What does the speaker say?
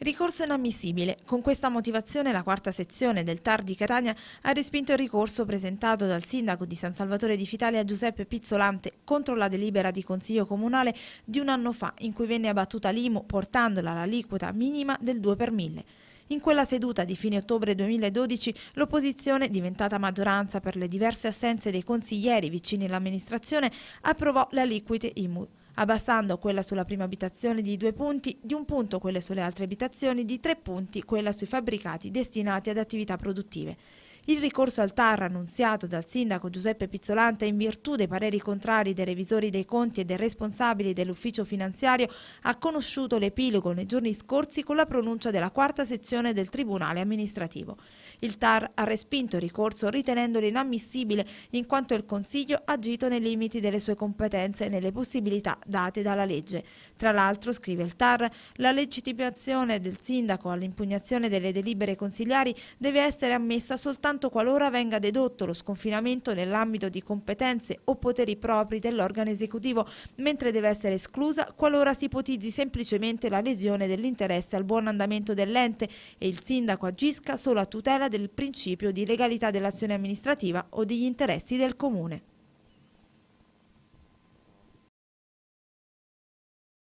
Ricorso inammissibile. Con questa motivazione la quarta sezione del TAR di Catania ha respinto il ricorso presentato dal sindaco di San Salvatore di Fitalia Giuseppe Pizzolante contro la delibera di Consiglio Comunale di un anno fa in cui venne abbattuta l'IMU portandola all'aliquota minima del 2 per 1000. In quella seduta di fine ottobre 2012 l'opposizione, diventata maggioranza per le diverse assenze dei consiglieri vicini all'amministrazione, approvò le aliquote IMU abbassando quella sulla prima abitazione di due punti, di un punto quelle sulle altre abitazioni, di tre punti quella sui fabbricati destinati ad attività produttive. Il ricorso al TAR annunziato dal sindaco Giuseppe Pizzolante in virtù dei pareri contrari dei revisori dei conti e dei responsabili dell'ufficio finanziario ha conosciuto l'epilogo nei giorni scorsi con la pronuncia della quarta sezione del Tribunale amministrativo. Il TAR ha respinto il ricorso ritenendolo inammissibile in quanto il Consiglio ha agito nei limiti delle sue competenze e nelle possibilità date dalla legge. Tra l'altro, scrive il TAR, la legittimazione del sindaco all'impugnazione delle delibere consigliari deve essere ammessa soltanto soltanto qualora venga dedotto lo sconfinamento nell'ambito di competenze o poteri propri dell'organo esecutivo, mentre deve essere esclusa qualora si ipotizzi semplicemente la lesione dell'interesse al buon andamento dell'ente e il sindaco agisca solo a tutela del principio di legalità dell'azione amministrativa o degli interessi del comune.